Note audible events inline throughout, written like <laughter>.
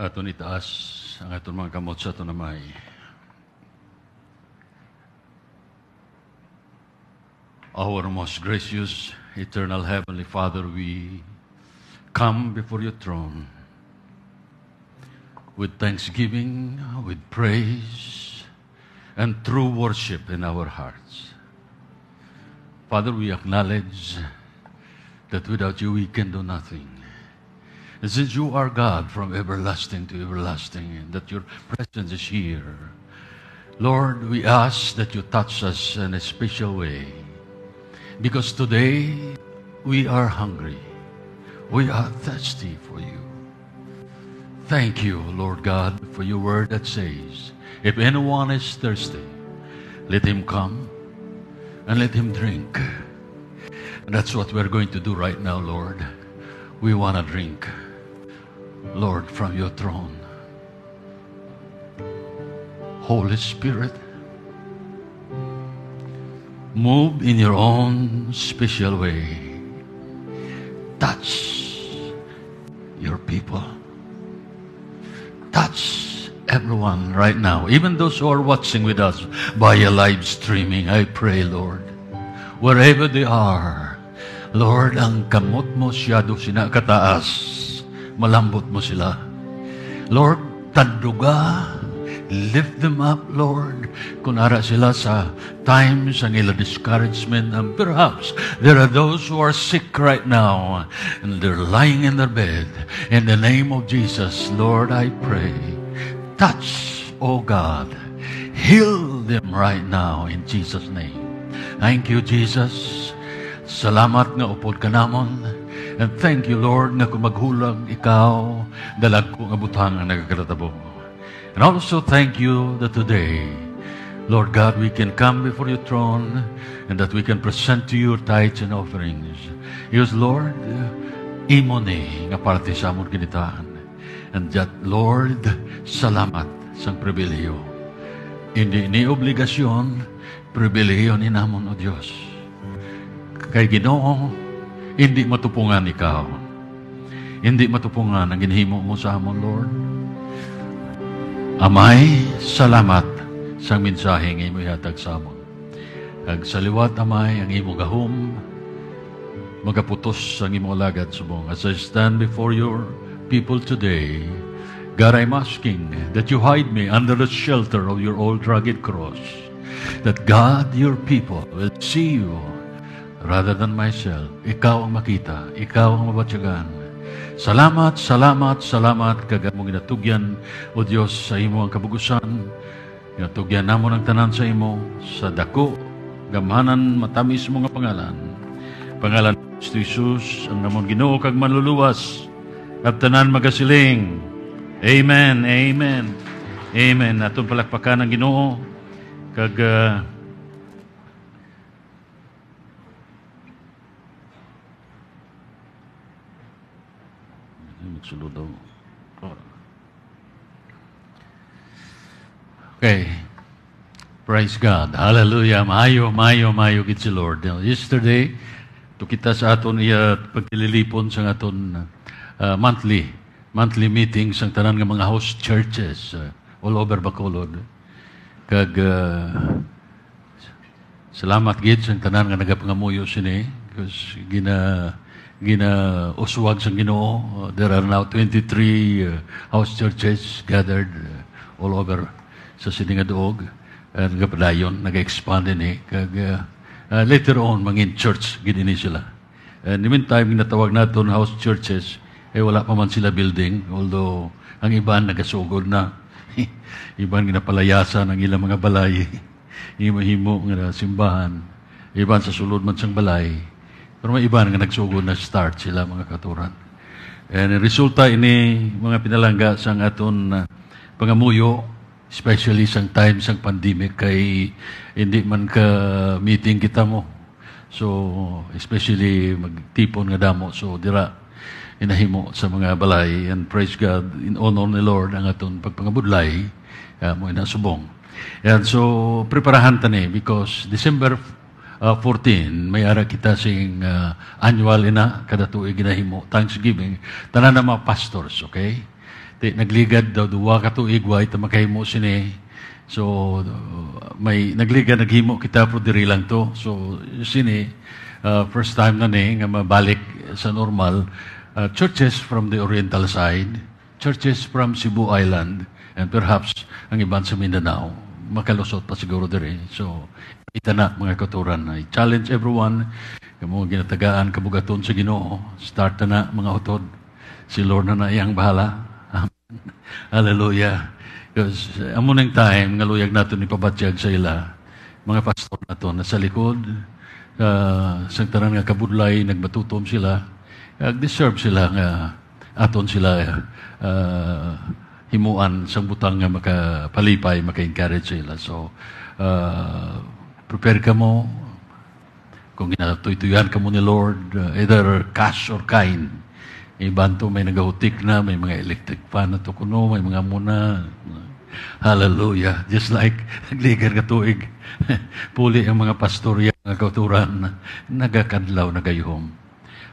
aton itaas ang aton mga kamot sa aton namay. Our most gracious, eternal Heavenly Father, we come before your throne with thanksgiving, with praise, and true worship in our hearts. Father, we acknowledge that without you we can do nothing. It You are God from everlasting to everlasting, and that your presence is here. Lord, we ask that you touch us in a special way. Because today we are hungry. We are thirsty for you. Thank you, Lord God, for your word that says, If anyone is thirsty, let him come and let him drink. And that's what we're going to do right now, Lord. We want to drink. Lord, from your throne. Holy Spirit, move in your own special way. Touch your people. Touch everyone right now, even those who are watching with us by a live streaming. I pray, Lord, wherever they are, Lord, ang kamot mo siya do sinakataas. malambot mo sila. Lord, tanduga, lift them up, Lord. Kunara sila sa times ang ila discouragement and perhaps there are those who are sick right now and they're lying in their bed. In the name of Jesus, Lord, I pray, touch, O oh God, heal them right now in Jesus' name. Thank you, Jesus. Salamat nga upod ka namon. And thank you, Lord, na maghulang ikaw, dalag ko nga butang ang nagkakalatabo. And also thank you that today, Lord God, we can come before your throne and that we can present to you tithes and offerings. Yes, Lord, imone nga parte sa amon kinitaan. And that, Lord, salamat sa pribilehyo. Hindi ni obligasyon, pribilehyo ni namon o Diyos. Kay Ginoo, hindi matupungan ikaw. Hindi matupungan ang ginhimo mo sa among Lord. Amay, salamat sa mensaheng nga imo ihatag sa amon. Kag saliwat amay ang imo gahom, magaputos ang imo alagad subong. As I stand before your people today, God, I'm asking that you hide me under the shelter of your old rugged cross. That God, your people, will see you rather than myself. Ikaw ang makita. Ikaw ang mabatyagan. Salamat, salamat, salamat kagad mong ginatugyan, O Diyos, sa imo ang kabugusan. Ginatugyan namo ng tanan sa imo, sa dako, gamhanan, matamis mo nga pangalan. Pangalan ni Jesus, ang namon ginoo kag manluluwas, at tanan magasiling. Amen, amen, amen. Atong palakpakan ang ginoo, kag uh, nagsulod daw. Okay. Praise God. Hallelujah. Mayo, mayo, mayo gid si Lord. Yesterday, to kita sa aton iya pagkililipon sa aton uh, monthly monthly meeting sa tanan nga mga host churches uh, all over Bacolod. Kag uh, salamat gid sa tanan nga nagapangamuyo sini because gina ginauswag uswag sa Ginoo. Uh, there are now 23 uh, house churches gathered uh, all over sa Siningadoog. And kapadayon, nag-expand din eh. Kag, uh, uh, later on, mangin church, gidini sila. And in the meantime, ginatawag nato house churches, eh wala pa man sila building, although ang iba nagasugod na. <laughs> iban ginapalayasan ang ilang mga balay. <laughs> Himo-himo nga simbahan. Iban sa sulod man sang balay pero may iba nga nagsugo na start sila mga katuran. And resulta ini mga pinalangga sang aton uh, pangamuyo especially sang time sang pandemic kay hindi man ka meeting kita mo. So especially magtipon nga damo so dira inahimo sa mga balay and praise God in honor ni Lord ang aton pagpangabudlay uh, ah, mo ina subong. And so preparahan tani because December uh, ah, 14, may ara kita sing uh, annual ina, kada tuig ginahimo, Thanksgiving, tanan mga pastors, okay? Di, nagligad daw, duwa ka tuig, wa ita makahimo sini. So, may nagligad, naghimo kita, pero diri lang to. So, sini, uh, first time na ni, nga mabalik sa normal, uh, churches from the oriental side, churches from Cebu Island, and perhaps ang ibang sa Mindanao, makalusot pa siguro diri. So, Kita na mga katuran. I challenge everyone yung mga ginatagaan kabugaton sa Ginoo. Start na mga utod. Si Lord na na iyang bahala. Amen. Hallelujah. Because eh, amo ng time nga luyag naton ipabatyag sa ila mga pastor nato na sa likod uh, sa tanan nga kabudlay nagbatutom sila. Nag-deserve sila nga aton sila uh, himuan sa butang nga makapalipay, maka-encourage sila. So, uh, prepare ka mo, kung ginatuytuyuhan ka mo ni Lord, uh, either cash or kind. Iban to may nagahutik na, may mga electric fan na to kuno, may mga muna. Hallelujah. Just like nagligan ka tuig. <laughs> Puli ang mga pastorya, mga kauturan, nagakadlaw, nagayuhom.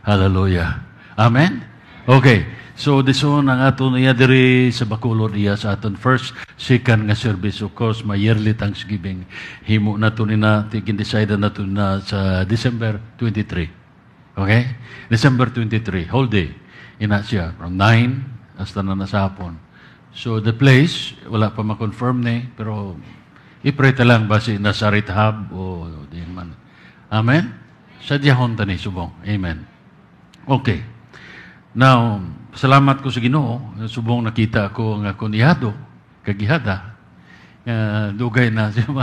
Hallelujah. Amen? Okay. So, dison ang aton niya diri sa Bacolod iya sa aton first, second nga service. Of course, my yearly Thanksgiving. Himo na to nina, decide na to na sa December 23. Okay? December 23, whole day. Ina siya, from 9 hasta na nasa hapon. So, the place, wala pa ma-confirm ni, pero ipray ta lang base sa Rithab o diyan man. Amen? Sa diyahon ta ni subong. Amen. Okay. Now, salamat ko sa Ginoo subong nakita ko nga kunihado kagihada. nga dugay na siya <laughs>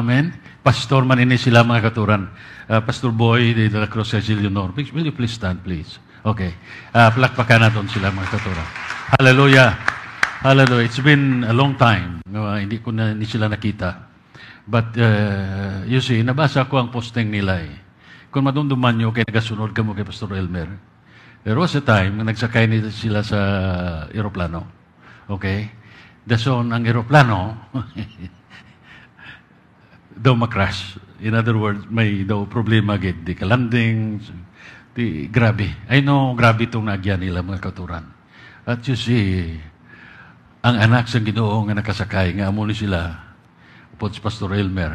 Amen. Pastor man ini sila mga katuran. Uh, Pastor Boy de la Cruz Cecilio Norvix, will you please stand please? Okay. Uh, palakpakan natin sila mga katuran. Hallelujah. Hallelujah. It's been a long time. Uh, hindi ko na ni sila nakita. But uh, you see, nabasa ko ang posting nila eh. Kung madumduman nyo, kay nagasunod ka mo kay Pastor Elmer There was a time, nagsakay nila sila sa aeroplano. Okay? Dason ang aeroplano, <laughs> daw makrash. In other words, may daw problema gid di ka landing. Di, grabe. I know, grabe itong nagya nila mga katuran. At you see, ang anak sa ginoo nga nakasakay, nga amo ni sila, upod si Pastor Elmer,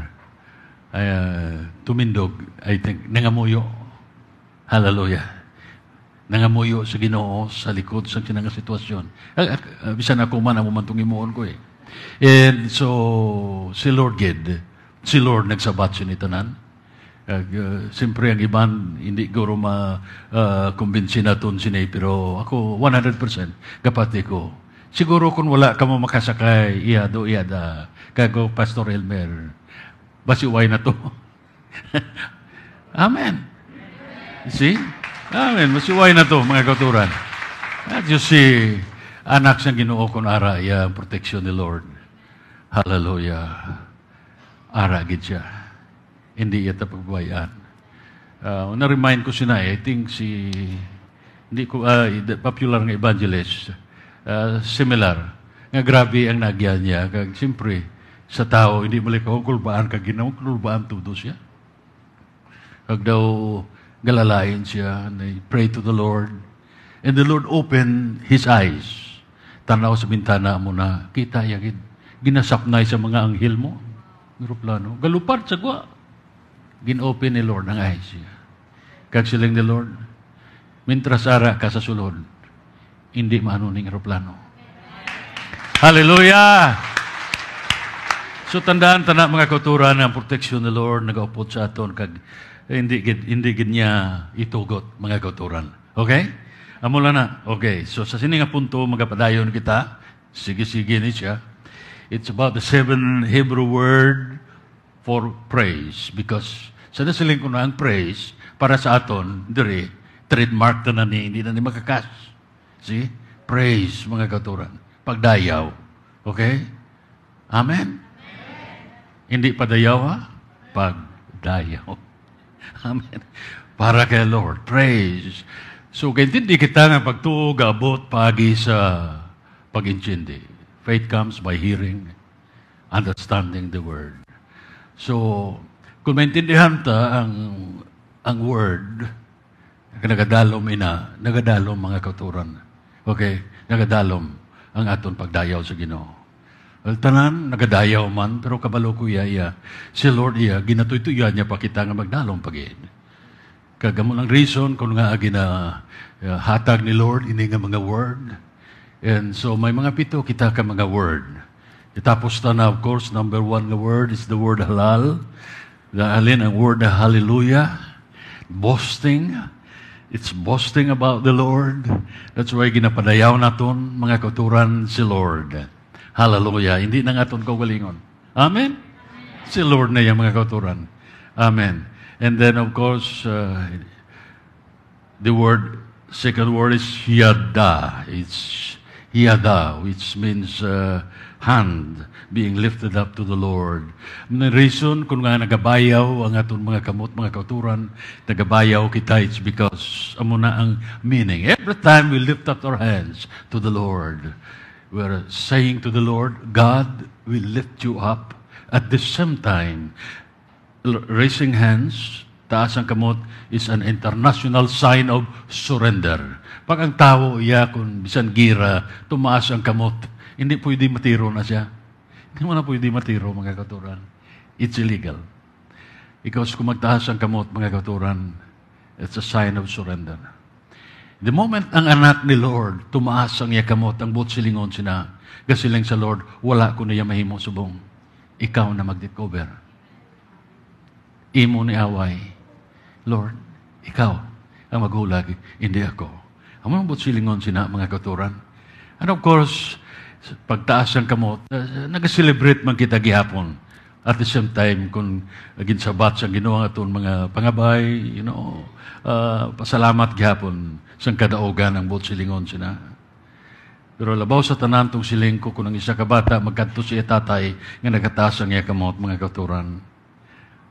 ay, uh, tumindog, I think, nangamuyo. Hallelujah nangamuyo sa Ginoo sa likod sa kinang sitwasyon. Ah, ah, ah, bisan ako man ang mumantong imuon ko eh. And so, si Lord Ged, si Lord nagsabat siya ni Tanan. Uh, uh, Siyempre, ang iban, hindi guro ma uh, na ito sinay, pero ako, 100%, kapati ko. Siguro kung wala ka mo makasakay, iya do, iya da. Kago, Pastor Elmer, basiway na to. <laughs> Amen. See? Amen. Masiway na to, mga katuran. At yung si anak sa ginoo kong ara, iya protection ni Lord. Hallelujah. Ara, gid siya. Hindi iya tapagbayaan. Uh, ah, na-remind ko si eh, I think si, hindi ko, uh, popular nga evangelist, uh, similar, nga grabe ang nagyan niya. Kag, siyempre, sa tao, hindi mali kahungkulbaan, kag ginahungkulbaan tudo siya. Kag daw, galalain siya, and I to the Lord. And the Lord opened his eyes. Tanaw sa bintana mo na, kita yagid, ginasapnay sa mga anghel mo, aeroplano, galupad sa gwa. open ni Lord ang eyes niya. Kag siling ni Lord, mintras ara ka sa sulod, hindi maano ning aeroplano. Hallelujah! So tandaan tana mga kultura ng proteksyon ni Lord nagaupod sa aton kag eh, hindi gid, hindi gid niya itugot mga kauturan. Okay? Amula na. Okay. So sa sini nga punto magapadayon kita. Sige-sige ni siya. It's about the seven Hebrew word for praise because sa nasiling ko na ang praise para sa aton diri trademark na ni hindi na ni makakas. See? Praise mga kauturan. Pagdayaw. Okay? Amen? Amen. Hindi padayaw ha? Pagdayaw. <laughs> Amen. Para kay Lord. Praise. So, kaintindi kita nga pagtuo, gabot, pagi sa pagintindi. Faith comes by hearing, understanding the Word. So, kung maintindihan ta ang, ang Word, nagadalom ina, nagadalom mga katuran. Okay? Nagadalom ang aton pagdayaw sa Ginoo. Well, nagadayaw man, pero kabalo ko iya iya. Si Lord iya, ginatoy to iya niya pa kita nga magdalong pagin. Kagamo lang reason kung nga gina uh, hatag ni Lord ini nga mga word. And so may mga pito kita ka mga word. Itapos ta na, of course, number one nga word is the word halal. Alin ang word na hallelujah. Boasting. It's boasting about the Lord. That's why ginapadayaw naton mga katuran si Lord. Hallelujah. Hindi na nga itong kagalingon. Amen? Si Lord na yung mga kauturan. Amen. And then, of course, uh, the word, second word is yada. It's yada, which means uh, hand being lifted up to the Lord. The reason kung nga nagabayaw ang aton mga kamot, mga kauturan, nagabayaw kita, it's because amo na ang meaning. Every time we lift up our hands to the Lord, were saying to the Lord, God will lift you up. At the same time, raising hands, taas ang kamot, is an international sign of surrender. Pag ang tao iya kung bisan gira, tumaas ang kamot, hindi pwede matiro na siya. Hindi mo na pwede matiro, mga katuran. It's illegal. Because kung magtaas ang kamot, mga katuran, it's a sign of surrender. The moment ang anak ni Lord, tumaas ang yakamot, ang buot silingon sina, gasiling sa Lord, wala ko niya mahimo subong. Ikaw na mag-discover. Imo ni away. Lord, ikaw ang maghulag, hindi ako. Ang mga buot silingon sina, mga katuran. And of course, pagtaas ang kamot, uh, nag-celebrate man kita gihapon at the same time, kung agin sa batch ang ginawa itong mga pangabay, you know, uh, pasalamat gihapon sa kadaogan ang bot silingon sina. Pero labaw sa tanan tong siling kung ang isa ka bata, magkanto siya tatay nga nagataas ang iya mga katuran.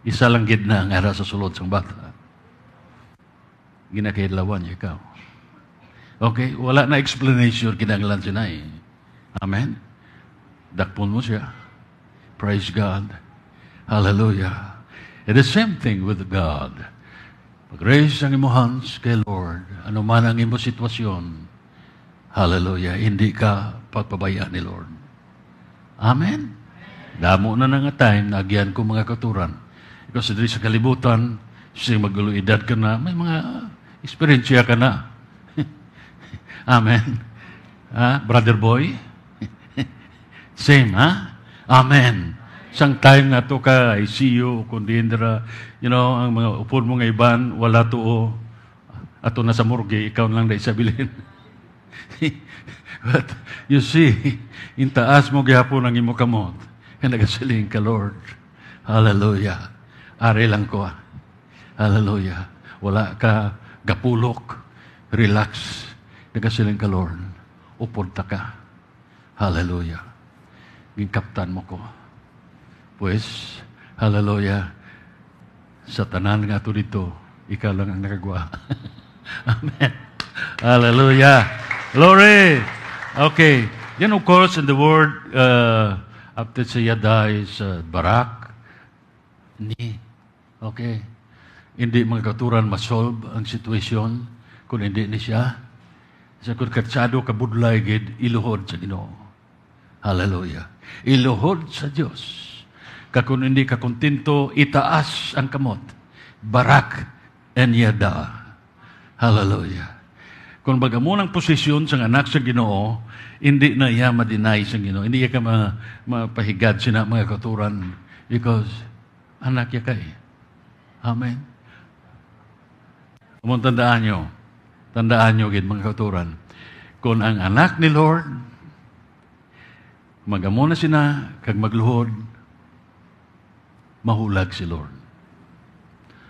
Isa lang gid na ang ara sa sulod sang bata. Ginakailawan niya ikaw. Okay, wala na explanation kinanglan sinay. Eh. Amen? Dakpon mo siya. Praise God. Hallelujah. And the same thing with God. Pag-raise ang imo hands kay Lord, ano man ang imo sitwasyon, hallelujah, hindi ka pagpabayaan ni Lord. Amen? Damo na na nga time, nagyan ko mga katuran. Because diri sa kalibutan, sa magulo ka na, may mga experience ka na. <laughs> Amen. Ha? Ah, brother boy? <laughs> Same, ha? Amen. Sang time na to ka, ICU, kundindra, you know, ang mga upod mo nga iban, wala to oh. ato na sa morgue, ikaw lang na isabilin. <laughs> But you see, in taas mo gihapon ang imo kamot, and nagasiling ka, Lord. Hallelujah. are lang ko. Ah. Hallelujah. Wala ka gapulok. Relax. Nagasiling ka, Lord. Upod ta ka. Hallelujah. ging kaptan mo ko. Pues, hallelujah, sa tanan nga ito dito, ikaw lang ang nakagawa. <laughs> Amen. Hallelujah. Glory. Okay. Then of course, in the word, uh, after yada is uh, barak, ni. Okay. Hindi mga katuran masolve ang sitwasyon kung hindi ni siya. Sa kung katsado kabudlay gid, iluhod sa Ginoo. Hallelujah. Iluhod sa Diyos. Kakun hindi ka kontento, itaas ang kamot. Barak and yada. Hallelujah. Kung baga mo ng posisyon sa anak sa Ginoo, hindi na iya madinay sa Ginoo. Hindi iya ka ma, mapahigad sina mga katuran because anak iya kay. Amen. Kung tandaan nyo, tandaan nyo gid mga katuran, kung ang anak ni Lord, magamo na sina, kag magluhod, Mahulag si Lord.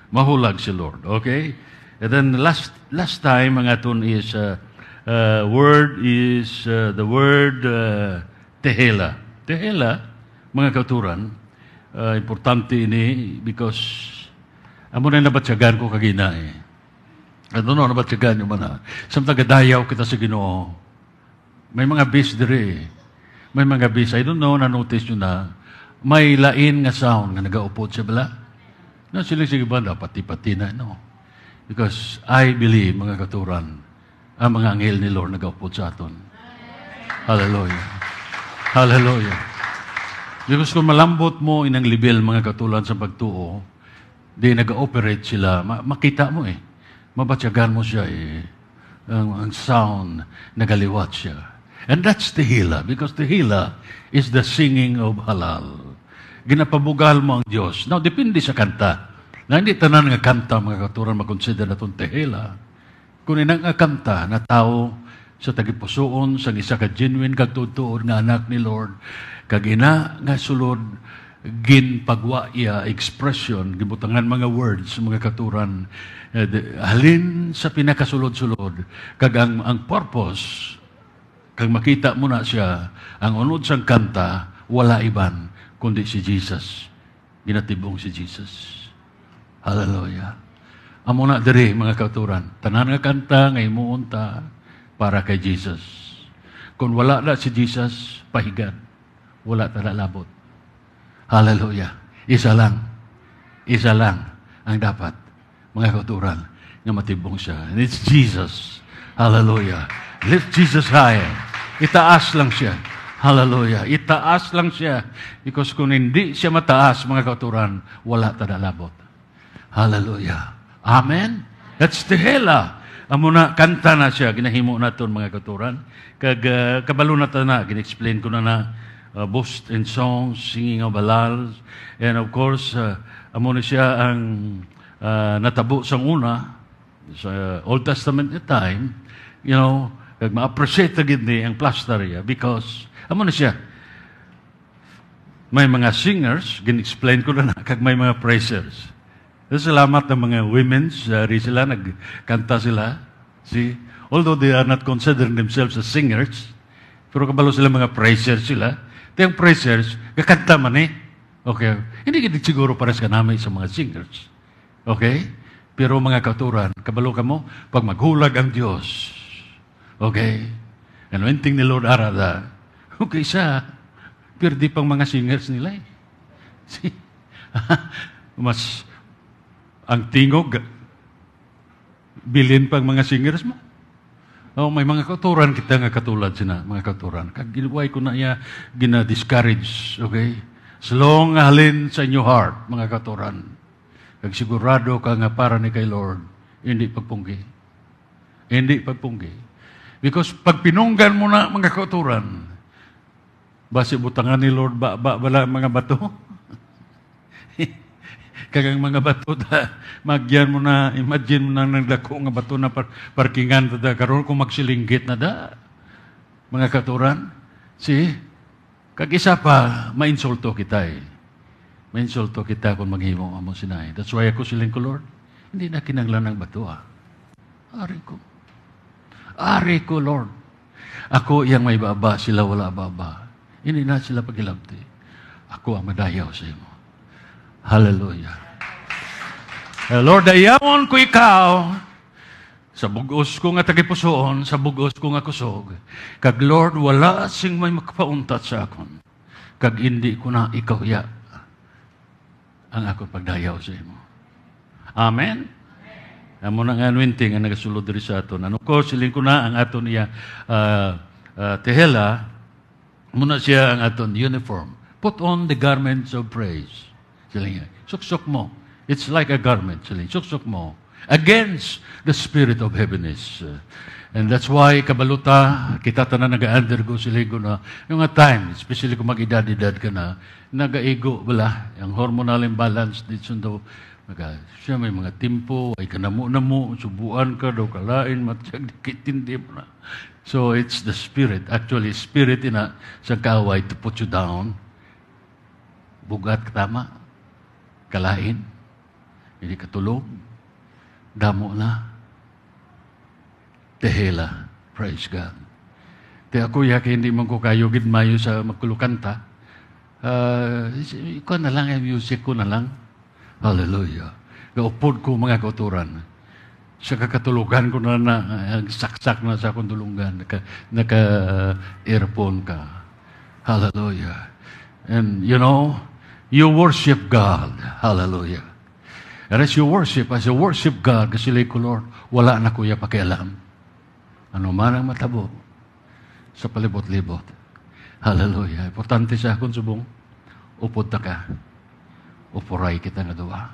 Mahulag si Lord. Okay? And then last last time mga aton is uh, uh, word is uh, the word uh, tehela. Tehela mga katuran uh, importante ini because amo na nabatyagan ko kagina eh. Ano na nabatyagan yung mana. Samtang gadayaw kita sa Ginoo. May mga bis dire eh. May mga bis. I don't know na notice nyo na may lain nga sound nga nagaupot siya bala. No, sila sige banda, pati-pati na, no. Because I believe, mga katuran, ang mga anghel ni Lord nagaupot sa aton. Hallelujah. Hallelujah. Because kung malambot mo inang libel mga katulan sa pagtuo, di nag operate sila, makita mo eh. Mabatyagan mo siya eh. Ang, ang sound, nagaliwat siya. And that's the hila, because the hila is the singing of halal ginapabugal mo ang Dios. Now, depende sa kanta. Na hindi tanan nga kanta, mga katuran, makonsider na itong tehela. Kung inang nga kanta na tao sa tagipusoon, sa isa ka genuine kagtutuon nga anak ni Lord, kag ina nga sulod, ginpagwa iya expression, gibutangan mga words, mga katuran, eh, halin sa pinakasulod-sulod, kag ang, ang purpose, kag makita mo na siya, ang unod sang kanta, wala iban, kundi si Jesus. Ginatibong si Jesus. Hallelujah. Amo na diri mga kauturan, tanan nga kanta ngay muunta para kay Jesus. Kung wala na si Jesus, pahigan. Wala ta labot. Hallelujah. Isa lang. Isa lang ang dapat mga kauturan nga matibong siya. And it's Jesus. Hallelujah. Lift Jesus high. Itaas lang siya. Hallelujah. Itaas lang siya. Because kung hindi siya mataas, mga kauturan, wala tadalabot. Hallelujah. Amen? That's the hela. Ah. Amo na, kanta na siya. Ginahimo na ito, mga kauturan. Kag, uh, kabalo na ito na. Gin-explain ko na na. Uh, ah, boast in songs, singing of ballads. And of course, uh, amo na siya ang uh, natabo sa una, sa Old Testament time, you know, kag ma-appreciate gid ni ang plaster because Amo na siya. May mga singers, gin-explain ko na kag may mga praisers. Salamat ng mga women's, uh, sila, nagkanta sila. See? Although they are not considering themselves as singers, pero kabalo sila mga praisers sila. Ito yung praisers, kakanta man eh. Okay. Hindi kita siguro pares ka namin sa mga singers. Okay? Pero mga katuran, kabalo ka mo, pag maghulag ang Diyos. Okay? And one thing ni Lord Arada, <laughs> Okay kaysa, pirdi pang mga singers nila eh. See? <laughs> <laughs> Mas, ang tingog, bilin pang mga singers mo. Oh, may mga katuran kita nga katulad sina, mga katuran. Kagiluway ko na iya gina-discourage, okay? Slong halin sa inyo heart, mga katuran. Kag sigurado ka nga para ni kay Lord, hindi pagpunggi. Hindi pagpunggi. Because pag pinunggan mo na mga katuran, Basi butangan ni Lord, ba, ba, wala mga bato? <laughs> Kagang mga bato, da, magyan mo na, imagine mo na nagdako nga bato na par parkingan da, da karon kung magsilinggit na da, mga katuran. Si, kag-isa pa, mainsulto kita eh. Mainsulto kita kung maghimong amo sinay. That's why ako siling ko, Lord, hindi na kinanglan ng bato ah. Ari ko. Ari ko, Lord. Ako yang may baba, sila wala baba. Hindi na sila pagilabti. Ako ang madayaw sa imo. Hallelujah. Eh, Lord, dayawon ko ikaw sa bugos ko nga tagipusoon, sa bugos ko nga kusog. Kag Lord, wala sing may makapauntat sa akon. Kag hindi ko na ikaw ya ang akong pagdayaw sa imo. Amen? Amo na nga anointing nga nagasulod diri sa aton. Ano ko siling ko na ang aton niya uh, uh, tehela Muna siya ang aton uniform. Put on the garments of praise. Siling, suksok mo. It's like a garment. Siling, suksok mo. Against the spirit of heaviness. And that's why, kabaluta, kita tanan nag-undergo siligo na, yung nga time, especially kung mag-edad-edad ka na, nag-ego, wala, ang hormonal imbalance dito Maga, siya may mga timpo, ay kanamo-namo, subuan ka daw, kalain, matyag, dikitindip na. So it's the spirit. Actually, spirit ina a, sa kaway to put you down. Bugat ka tama. Kalain. Hindi katulog. Damo na. Tehela. Praise God. Te ako yaki hindi man ko kayo gidmayo sa magkulukanta. Uh, ah, ko na lang, eh, music ko na lang. Hallelujah. Gaupod ko mga kauturan. Sa kakatulugan ko na, na saksak na sa akong tulungan. Naka, naka uh, earphone ka. Hallelujah. And you know, you worship God. Hallelujah. And as you worship, as you worship God, kasi lay ko, Lord, wala na kuya pakialam. Ano man ang matabo sa palibot-libot. Hallelujah. Importante sa akong subong, upod ta ka upuray kita na doa.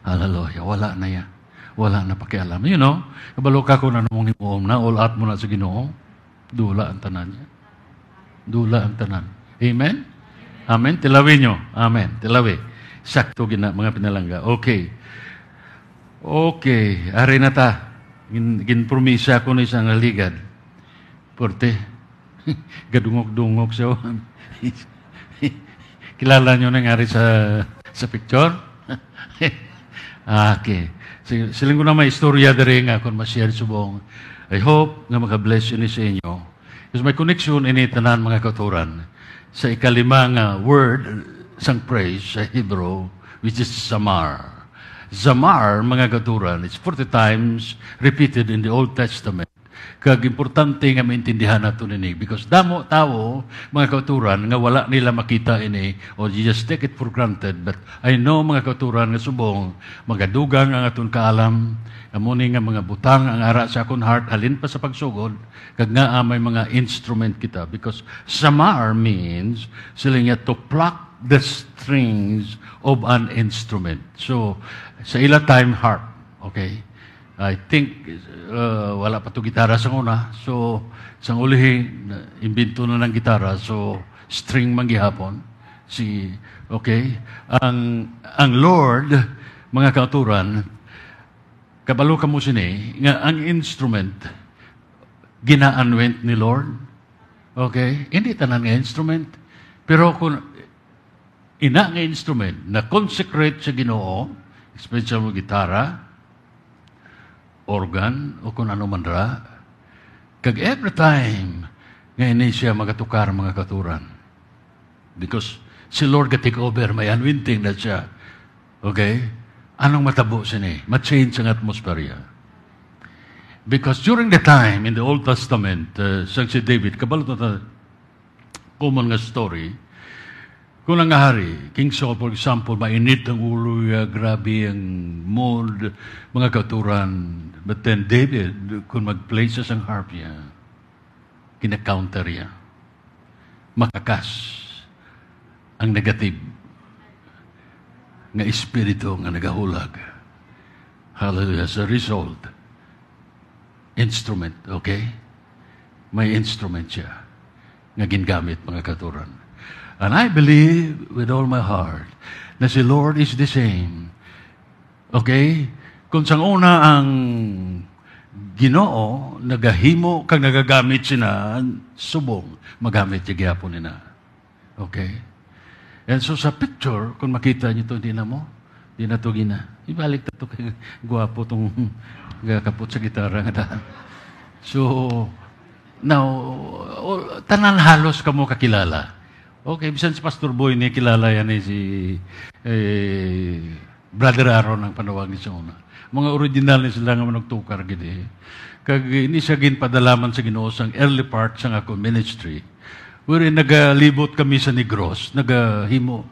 Hallelujah. Wala na yan. Wala na pakialam. You know, kabalo ka ko na namong imuom na, all out mo na sa ginoo. Dula ang tanan niya. Dula ang tanan. Amen? Amen? Tilawin nyo. Amen. Tilawi. Sakto gina, mga pinalangga. Okay. Okay. Ari na ta. Ginpromisa ko na isang haligad. Porte. <laughs> Gadungok-dungok siya. <laughs> Kilala nyo nangyari sa, sa picture? <laughs> Ah, okay. So, siling ko na may istorya diri nga kung ma-share subong. I hope nga bless yun sa inyo. Because may connection ini tanan mga katuran sa ikalima nga word sang praise sa Hebrew which is Zamar. Zamar, mga katuran, it's 40 times repeated in the Old Testament. Kag importante nga maintindihan nato ini because damo tao mga kauturan nga wala nila makita ini or you just take it for granted but I know mga kauturan nga subong magadugang ang aton kaalam amo ni nga mga butang ang ara sa akon heart halin pa sa pagsugod kag nga ah, may mga instrument kita because samar means sila nga to pluck the strings of an instrument so sa ila time heart okay I think uh, wala pa to gitara sa una. So, sang ulihi, imbento na ng gitara. So, string man gihapon. Si, okay. Ang, ang Lord, mga kauturan, kabalo ka mo sini, nga ang instrument, ginaanwent ni Lord. Okay? Hindi tanan nga instrument. Pero kung ina nga instrument na consecrate sa ginoo, especially mo gitara, organ o kung ano man ra. Kag every time nga ini siya magatukar mga katuran. Because si Lord ka take over, may anointing na siya. Okay? Anong matabo sini? Ma-change ang atmosphere. Because during the time in the Old Testament, uh, sang si David, kabalot na common nga story, kung nga hari, King Saul, for example, mainit ang ulo, uh, grabe ang mold, mga katuran. But then David, kung mag-play siya sang harp niya, kinakounter niya. Makakas ang negative nga espiritu nga nagahulag. Hallelujah. As a result, instrument, okay? May instrument siya nga gingamit mga katuran And I believe with all my heart na si Lord is the same. Okay? Kung sang una ang ginoo, nagahimo kang nagagamit sina, subong, magamit yung gyapon nina. Okay? And so sa picture, kung makita niyo to, di na mo, di na to gina. Ibalik na to kay guwapo <laughs> tong <laughs> gakapot sa gitara nga daan. So, now, tanan halos kamo kakilala. Okay, bisan si Pastor Boy niya kilala yan eh, si eh, Brother Aaron ang panawag niya una. Mga original ni sila nga managtukar gini. Eh. Kag ini siya ginpadalaman sa Ginoo sang early part sang ako ministry. Wherein nagalibot kami sa Negros, nagahimo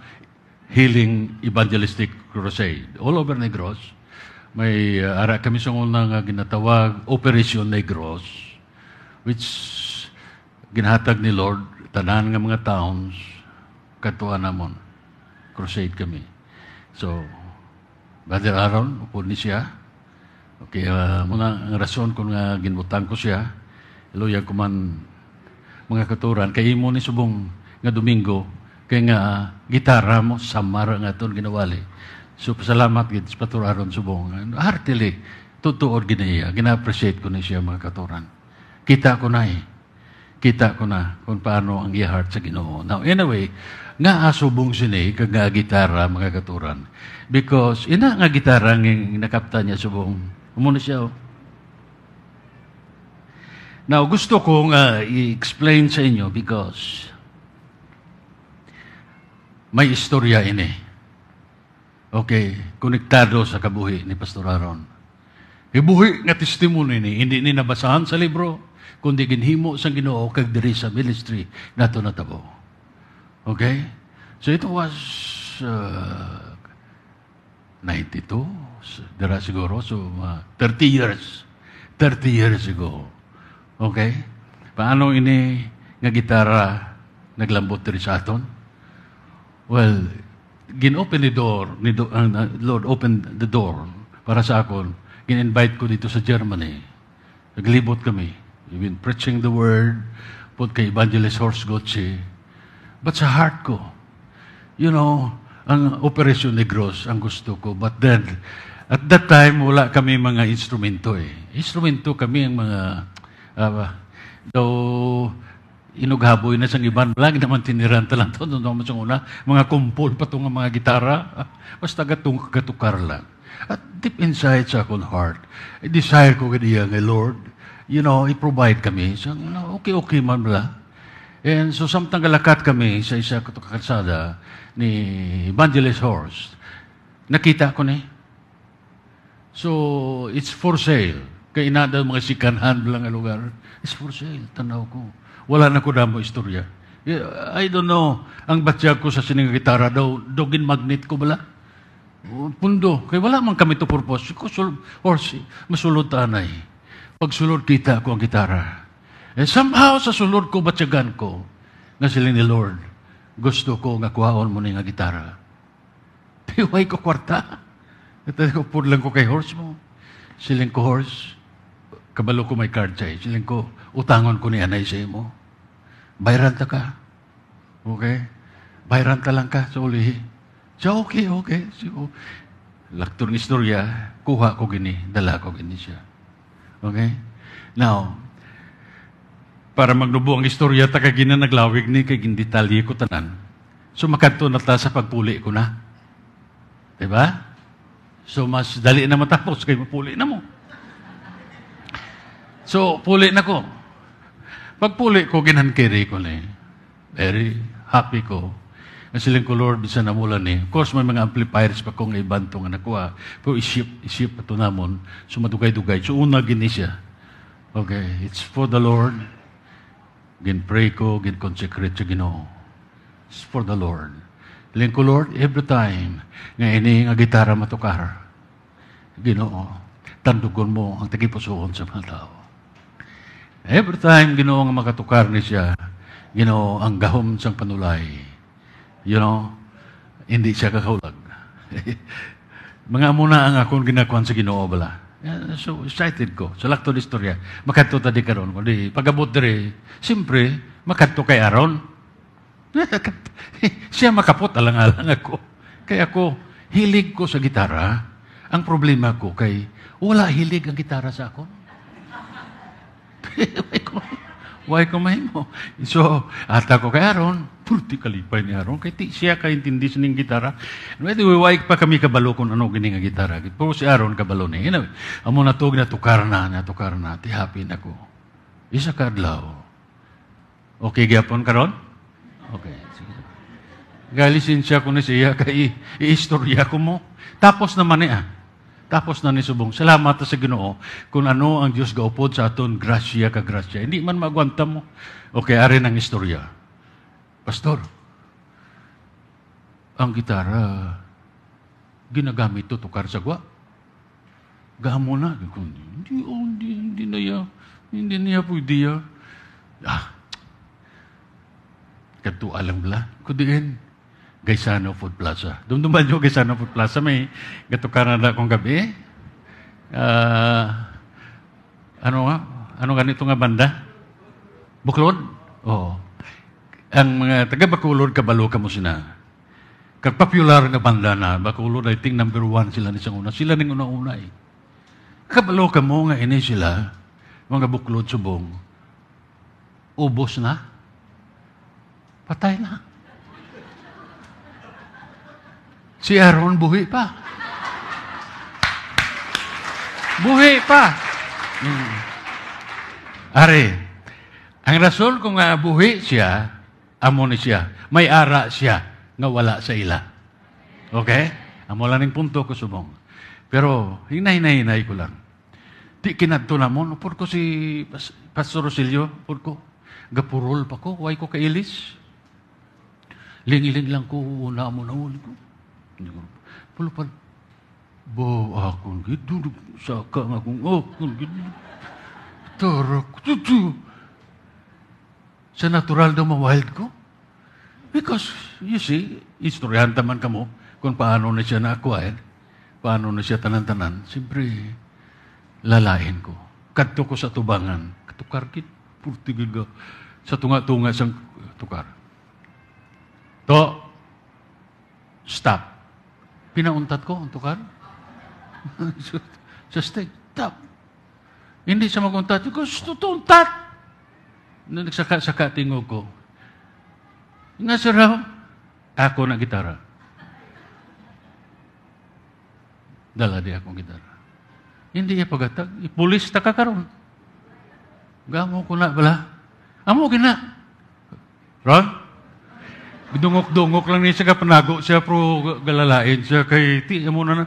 healing evangelistic crusade all over Negros. May uh, ara kami sa unang uh, ginatawag Operation Negros which ginhatag ni Lord tanan nga mga towns katuan namon crusade kami so brother Aaron upo ni siya okay uh, muna ang rason kung nga ah, ginbutang ko siya iluya ko man mga katuran kay imo ni subong nga domingo kay nga ah, gitara mo sa samar nga ton ginawali so salamat gid sa patur Aaron subong heartily totoo gid niya gina-appreciate ko ni siya mga katuran kita ko na eh kita ko na kung paano ang iya heart sa Ginoo. Now, anyway, nga asubong sini kag nga gitara mga katuran. Because ina nga gitara ng nakapta niya subong. Umuno siya. Oh. Now, gusto kong uh, i-explain sa inyo because may istorya ini. Okay, konektado sa kabuhi ni Pastor Aaron. Ibuhi nga testimony ni, hindi ni nabasahan sa libro kundi ginhimo sa Ginoo kag diri sa ministry nato natabo. Okay? So it was uh, 92 dira siguro so uh, 30 years 30 years ago. Okay? Paano ini nga gitara naglambot diri sa aton? Well, ginopen ni door, ni do, uh, Lord opened the door para sa akon. Gin-invite ko dito sa Germany. Naglibot kami. You've been preaching the word, put kay Evangelist Horse Gotche. But sa heart ko, you know, ang Operation Negros ang gusto ko. But then, at that time, wala kami mga instrumento eh. Instrumento kami ang mga, uh, though, inughaboy na sa iban. Lagi naman tiniranta lang ito. Doon naman sa una, mga kumpol pa itong mga gitara. Basta gatung, gatukar lang. At deep inside sa akong heart, I desire ko kaniya ng Lord, you know, i-provide kami. So, okay, okay, man, ma'am. Diba? And so, samtang galakat kami sa isa kalsada ni Evangelist Horst, nakita ko ni. Eh. So, it's for sale. Kaya inada mga sikanhan lang ang lugar. It's for sale, tanaw ko. Wala na ko damo istorya. I don't know. Ang batya ko sa sining gitara daw, dogin magnet ko bala. Oh, pundo. Kaya wala man kami to purpose. Or masulutan na eh pagsulod kita ko ang gitara. And eh, somehow, sa sulod ko, batyagan ko, nga sila ni Lord, gusto ko nga kuhaon mo ni nga gitara. Piway <laughs> ko kwarta. Ito ko, lang ko kay horse mo. Siling ko horse, kabalo ko may card sa'yo. Eh. Siling ko, utangon ko ni anay sa'yo mo. Bayaran ta ka. Okay? Bayaran ta lang ka sa ulihi. Siya, okay, okay. So, oh. laktor ng istorya, kuha ko gini, dala ko gini siya. Okay? Now, para magnubo ang istorya ta kag naglawig ni kay detalye ko tanan. So makadto na ta sa pagpuli ko na. 'Di ba? So mas dali na matapos kay mapuli na mo. So puli na ko. Pagpuli ko ginhankiri ko ni. Very happy ko ang siling color, bisan namulan ni. Of course, may mga amplifiers pa kung ibantong nga nakuha. Pero isip, isip ito namon. So, madugay-dugay. So, una gini siya. Okay, it's for the Lord. Gin pray ko, gin consecrate sa Ginoo. It's for the Lord. Lingko Lord, every time nga ini nga gitara matukar. Ginoo, tandugon mo ang tagipusuon sa mga tao. Every time Ginoo nga makatukar ni siya, Ginoo ang gahom sa panulay you know, hindi siya kakaulag. <laughs> Mga muna ang akong ginakuan sa Ginoo bala. Eh, so excited ko. Sa lakto di istorya, makadto ta karon ko di pagabot diri. Siyempre, makadto kay Aaron. <laughs> siya makapot alang-alang ako. Kaya ako, hilig ko sa gitara. Ang problema ko kay wala hilig ang gitara sa ako. <laughs> Why ko mahimo? So, ata ko kay Aaron, vertically pa ni aron kay ti siya ka intindi sa ning gitara wait we waik pa kami kabalo kun ano gini gitara pero si aron kabalo ni ina amo na tog na tukar na na tukar na ti happy na ko isa ka adlaw okay gapon karon okay galisin siya kun siya kay iistorya ko mo tapos naman ni tapos na ni subong, salamat sa Ginoo kung ano ang Dios gaupod sa aton gracia ka gracia. Hindi man magwanta mo. Okay, ari ng istorya. Pastor, ang gitara, ginagamit to tukar sa gwa. Gamo na. Hindi, oh, hindi, hindi na ya. Hindi niya pwede ya. Ah, kadto alam bla. Kudiin, Gaisano Food Plaza. Dumduman nyo, Gaisano Food Plaza. May gatukaran na akong gabi. Uh, ano nga? Ano ganito nga banda? Buklod? Oo. Oh ang mga taga Bacolod, Kabaloka kamo sina. Kag popular nga banda na, Bacolod, I think number one sila ni sang una. Sila ning una-una eh. Kabalo mo nga ini sila, mga buklod subong, ubos na, patay na. Si Aaron buhi pa. buhi pa. Hmm. Are, ang rason kung nga buhi siya, amo ni siya. May ara siya nga wala sa ila. Okay? Amo lang punto ko subong. Pero hinay-hinay ko lang. Di kinadto na mo, Pur ko si Pastor Rosilio, Pur ko, gapurol pa ko, why ko kailis? Lingiling lang ko, una mo na ulit ko. Pulo pa, bo akong gidun, saka nga kung akong gidun. Tarak, tutu. Sa natural daw mawild ko. Because, you see, istoryahan taman ka mo kung paano na siya na-acquire, paano na siya tanan-tanan, siyempre, lalain ko. Kadto ko sa tubangan. Katukar kit, purtigil ka. Sa tunga-tunga sang tukar. To, stop. Pinauntat ko ang tukar. <laughs> sa stake, stop. Hindi sa maguntat. Gusto to untat. Nagsaka-saka tingog ko. Nga sir raw, ako na gitara. Dala di akong gitara. Hindi iya pagatag. Ipulis ta kakaroon. Gamo ko na bala. Amo gina. Ron? Dungok-dungok lang niya siya panago siya pro galalain siya kay ti mo na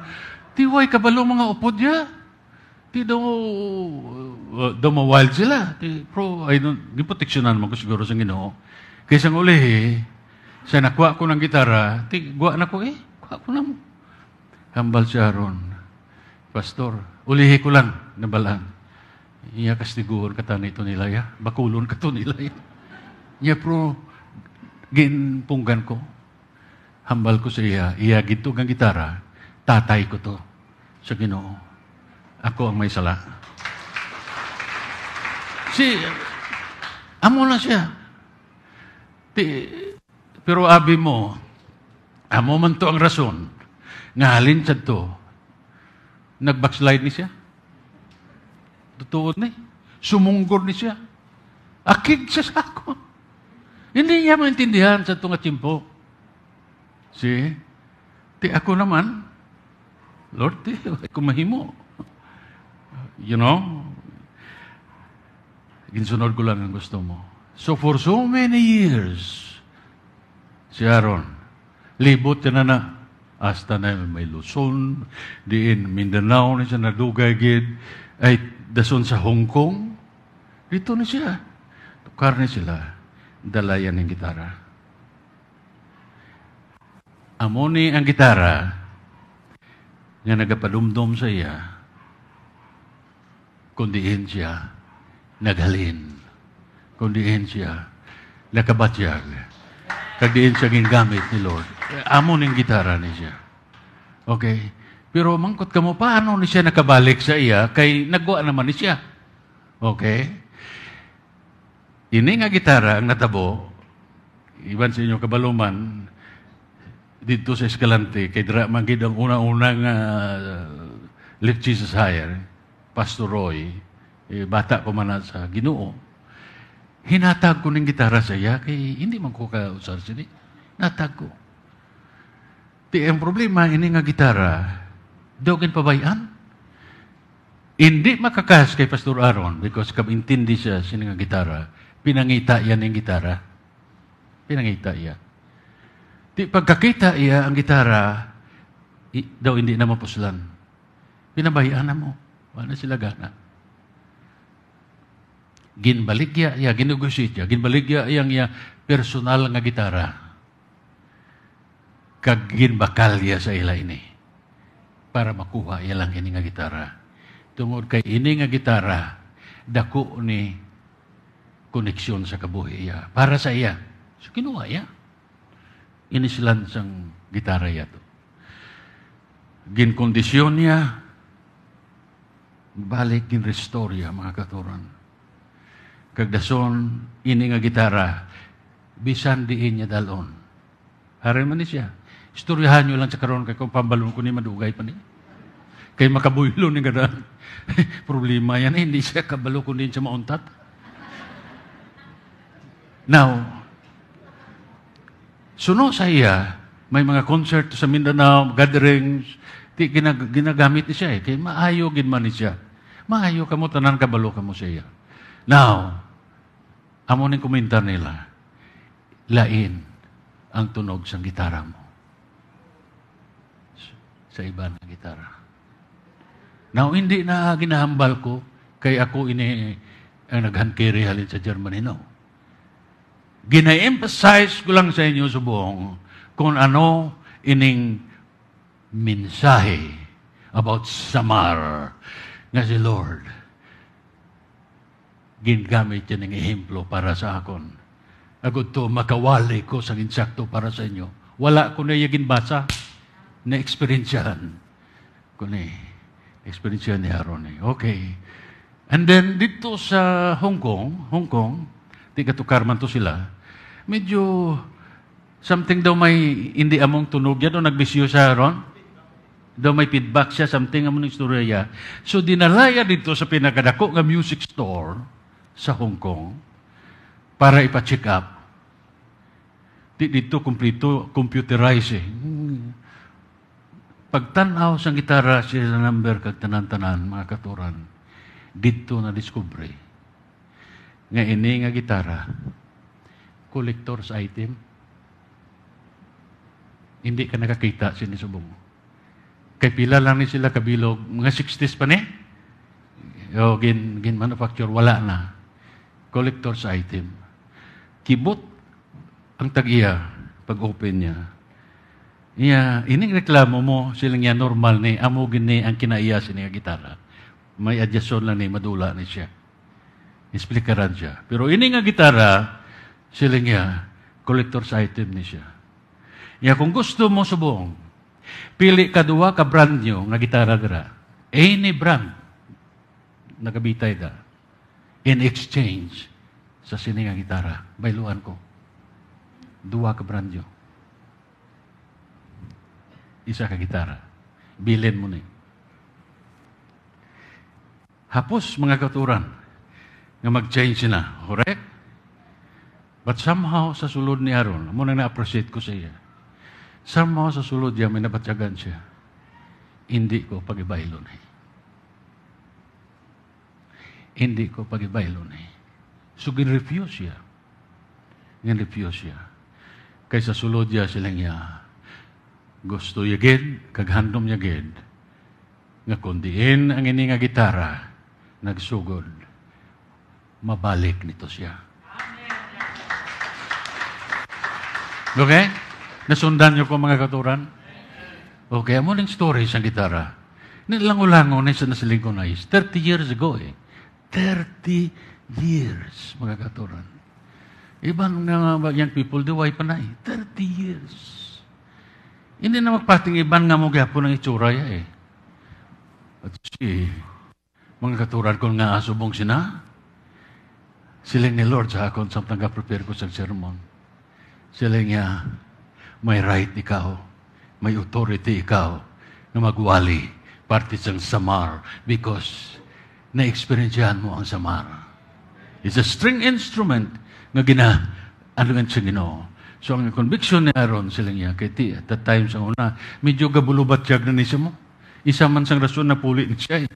Ti, tiway kabalo mga upod niya. Ti daw uh, daw sila. Ti pro ay no giproteksyonan mo ko siguro sa Ginoo. Kaysang ulihi, sa nakuha ko ng gitara, ti, guwa na ko eh, kuha ko na mo. Hambal siya ron. Pastor, ulihi ko lang, nabalaan. Iya kastiguan kata nito nila ya, bakulon kato nila ya. Iya pro, ginpunggan ko. Hambal ko sa iya, iya gito ng gitara, tatay ko to sa ginoo. Ako ang may sala. Si, amo na siya. Ti, pero abi mo, amo man to ang rason, nga halin sad to, nag-backslide ni siya. Totoo ni. Sumunggol ni siya. Akig siya sa ako. Hindi niya maintindihan sa itong atimpo. Si, ti ako naman, Lord, ti, <laughs> kumahimo. You know, ginsunod ko lang ang gusto mo. So for so many years, si Aaron, libot na na, hasta na may Luzon, diin Mindanao na siya, nadugay gid, ay dason sa Hong Kong, dito na siya. Tukar na sila, dalayan ng gitara. Amoni ang gitara, nga nagapadumdum sa iya, kundiin siya, naghalin kondiensya, lakabatyag. Kagdiensya gingamit ni Lord. Amo ng gitara ni siya. Okay? Pero mangkot ka mo, paano ni siya nakabalik sa iya? Kay nagwa naman ni siya. Okay? Ini nga gitara ang natabo, iban sa inyo kabaluman, dito sa Escalante, kay Dra Magid ang una-unang uh, Lift Jesus Higher, Pastor Roy, eh, bata pa man sa ginoo. Hinatag ko ng gitara sa iya, kay hindi man ko kausar sini. Natag ko. Di ang problema, ini nga gitara, dogin pabayaan. Hindi makakas kay Pastor Aaron because kabintindi siya sini nga gitara. Pinangita iya ng gitara. Pinangita iya. Di pagkakita iya ang gitara, i, daw hindi na mapuslan. Pinabayaan na mo. Wala sila gana ginbaligya iya, ginegosyate iya, ginbaligya yang ya personal nga gitara kag ginbakal ginbakalya sa ila ini para makuha ya lang ini nga gitara. Tungod kay ini nga gitara, dako ni koneksyon sa kabuhi ya Para sa iya. So kinuha iya. Inislan sang gitara ya to. Ginkondisyon niya, balik ginrestore iya mga katuran kagdason ini nga gitara, bisan diin niya dalon. Haray man ni siya. Istoryahan niyo lang sa karon kay kung pambalon ko ni madugay pa ni. Kay makabuylo ni gada. <laughs> Problema yan eh, hindi siya kabalo ko din siya mauntat. Now, suno saya may mga concert sa Mindanao, gatherings, di, ginag, ginagamit ni siya eh. Kaya maayo gid man ni siya. Maayo kamo tanan kabalo ka mo sa Now, Amo ng komentar nila, lain ang tunog sa gitara mo. Sa iba na gitara. Now, hindi na ginahambal ko kay ako ini ang eh, naghangkiri halin sa Germany, no. Gina-emphasize ko lang sa inyo subong kung ano ining minsahe about Samar nga si Lord Ginagamit yan ng ehemplo para sa akon. Ako makawali ko sa insakto para sa inyo. Wala ko na yung ginbasa na experiencyahan. Kuni, experiencyahan ni Aaron. Okay. And then, dito sa Hong Kong, Hong Kong, di katukarman to sila, medyo something daw may hindi among tunog yan o nagbisyo sa Aaron. Daw may feedback siya, something among istorya. So, dinalaya dito sa pinagadako nga music store, sa Hong Kong para ipa-check up. Di dito kumplito computerized eh. Pagtanaw sa gitara siya sa number kag tanan-tanan mga katuran dito na diskubre nga ini nga gitara collector's item hindi ka nakakita sinisubong kay pila lang ni sila kabilog mga 60s pa ni o oh, gin, gin manufacture wala na collector's item. Kibot ang tagiya pag open niya. Iya, ining reklamo mo silang niya normal ni amo gini ang kinaiya sini nga gitara. May adjustment lang ni madula ni siya. Isplikaran siya. Pero ini nga gitara silang niya collector's item ni siya. Iya kung gusto mo subong, pili ka duwa ka brand nyo nga gitara dira. Any brand nakabitay da in exchange sa sininga gitara. Bailuan ko. Dua ka brandyo. Isa ka gitara. Bilin mo ni. Hapos mga katuran nga mag-change na. Correct? But somehow sa sulod ni Aaron, muna na-appreciate ko sa iya. Somehow sa sulod niya, may nabatyagan siya. Hindi ko pagibailon eh hindi ko pagibaylon eh. So, gin-refuse siya. Gin-refuse siya. Kaysa sulod niya silang niya, gusto niya gid, kaghandom niya gid, nga kundiin ang ini nga gitara, nagsugod, mabalik nito siya. Okay? Nasundan niyo ko mga katuran? Okay, amo ning story sa gitara. Nilangulango na sa nasiling ko na is 30 years ago eh. 30 years, mga katuran. Ibang nga mga young people, diway pa na eh. 30 years. Hindi na magpating iban nga mo gapon ang itsura ya eh. At si, mga katuran ko nga asubong sina, sila ni Lord sa akon sa prepare ko sa sermon. Sila niya, may right ikaw, may authority ikaw na magwali parte sa samar because na eksperyensyahan mo ang samar. It's a string instrument nga gina ano sa Ginoo. So ang conviction ni Aaron sila niya kay ti at that time sa una medyo gabulubat jag na ni siya mo. Isa man sang rason na puli ni siya. Eh.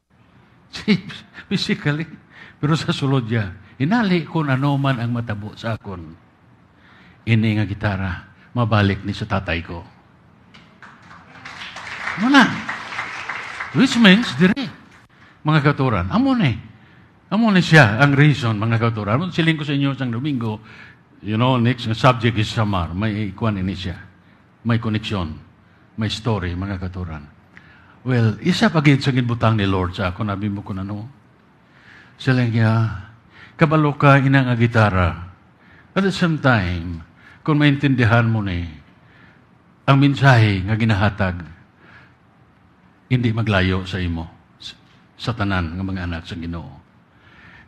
<laughs> Physically. Pero sa sulod niya, hinali ko na no man ang matabo sa akon. Ini nga gitara, mabalik ni sa tatay ko. Wala. Ano Which means, dire mga katuran. Amo ni. Amo ni siya ang reason, mga katuran. Ano siling ko sa inyo sang Domingo, you know, next subject is Samar. May ikuan ini siya. May connection. May story, mga katuran. Well, isa pag sa butang ni Lord sa ako, nabi mo kung ano. Sila niya, kabalo ka inang gitara. At the same time, kung maintindihan mo ni, ang mensahe nga ginahatag, hindi maglayo sa imo sa tanan ng mga anak sa Ginoo.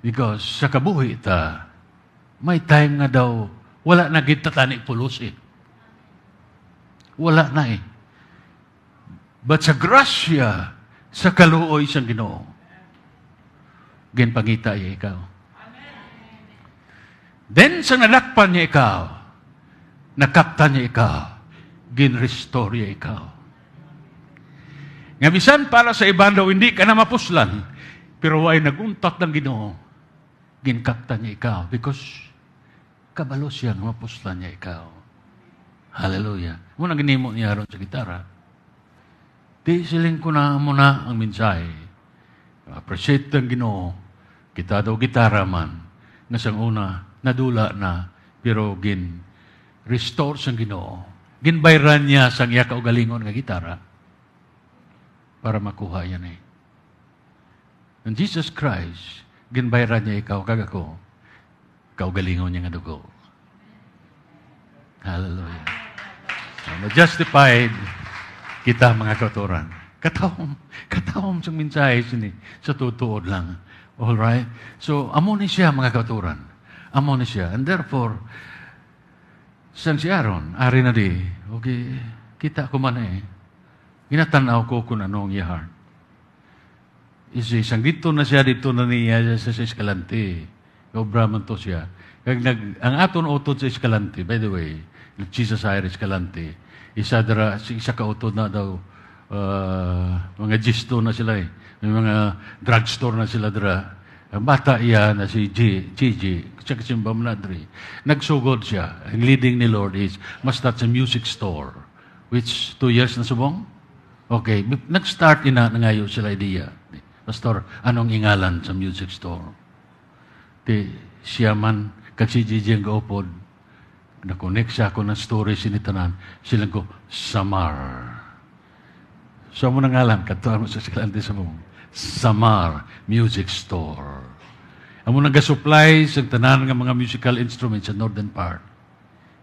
Because sa kabuhi ta, may time nga daw, wala na kita tani pulos eh. Wala na eh. But sa grasya, sa kaluoy sa Ginoo, ginpangita iya ikaw. Then sa nalakpan niya ikaw, nakaptan niya ikaw, ginrestore niya ikaw. Nga bisan para sa iban hindi ka na mapuslan, pero way naguntat ng Ginoo, ginkakta niya ikaw because kabalo siya nga mapuslan niya ikaw. Hallelujah. Muna ginimo niya ron sa gitara. Di siling ko na muna ang mensahe. Appreciate ng Ginoo. Kita daw gitara man. Nasang una, nadula na, pero gin restore sang Ginoo. Ginbayran niya sang iya kaugalingon nga gitara para makuha yan eh. And Jesus Christ, ginbayaran niya ikaw, kaga ko, galingon niya nga dugo. Hallelujah. So, justified kita mga katuran. Katawom, katawom sa mensahe sini sa tutuod lang. All right? So, amon ni siya mga katuran. Amon ni siya. And therefore, san si Aaron, ari na di, okay, kita ko man eh. Inatanaw ko kung ano ang iya heart. Isang dito na siya, dito na niya sa Escalante. Obra man to siya. Kag nag, ang aton utod sa Escalante, by the way, Jesus Ayer Escalante, isa, dara, isa ka utod na daw, uh, mga gisto na sila eh. May mga drugstore na sila dara. Ang bata iya na si G, Gigi, siya kasi Bamladri. Nagsugod siya. Ang leading ni Lord is, must start sa music store, which two years na subong? Okay, nag-start ina na ngayon sila idea. Pastor, anong ingalan sa music store? Ti siya man, kag si Gigi ang gaupod, na-connect siya ako ng story sinitanan, sila ko, Samar. So, mo nangalan, katuan mo sa silante sa mo, Samar Music Store. Amo supply sa tanan ng mga musical instruments sa northern part.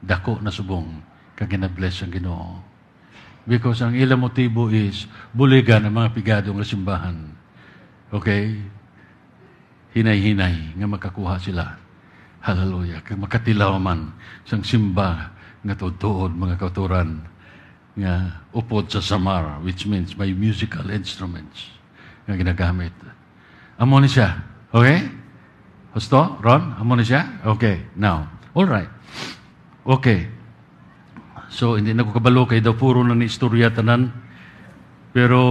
Dako na subong, kag gina-bless ang ginoo Because ang ilang motibo is buligan ng mga pigado ng simbahan. Okay? Hinay-hinay nga makakuha sila. Hallelujah. Kaya makatilaw man sang simba nga tutuod mga katuran nga upod sa samar, which means may musical instruments nga ginagamit. Amo ni siya. Okay? Husto? Ron? Amo ni siya? Okay. Now. All right. Okay. So, hindi na kay daw puro na ni istorya tanan. Pero,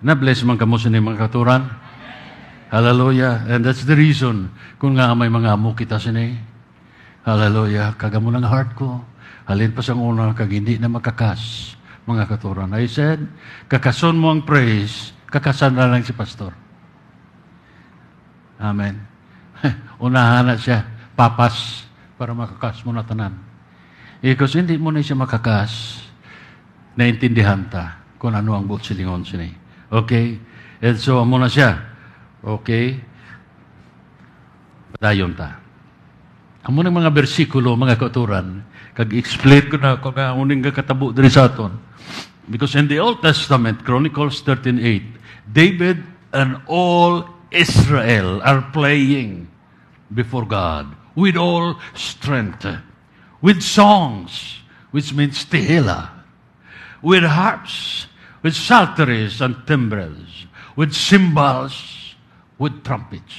na-bless man kamo sa mga katuran. Hallelujah. And that's the reason kung nga may mga amo kita sini. Hallelujah. Kagamo ng heart ko. Halin pa sa una kag hindi na makakas mga katuran. I said, kakason mo ang praise, kakasan na lang si pastor. Amen. <laughs> Unahan na siya, papas, para makakas mo na tanan. Because eh, hindi mo na siya makakas, naintindihan ta kung ano ang buot silingon sini. Okay? And so, amo na siya. Okay? Padayon ta. Amo ng mga bersikulo, mga katuran, kag-explain ko na kung uning katabo diri sa aton. Because in the Old Testament, Chronicles 13.8, David and all Israel are playing before God with all strength with songs, which means tihila, with harps, with psalteries and timbrels, with cymbals, with trumpets.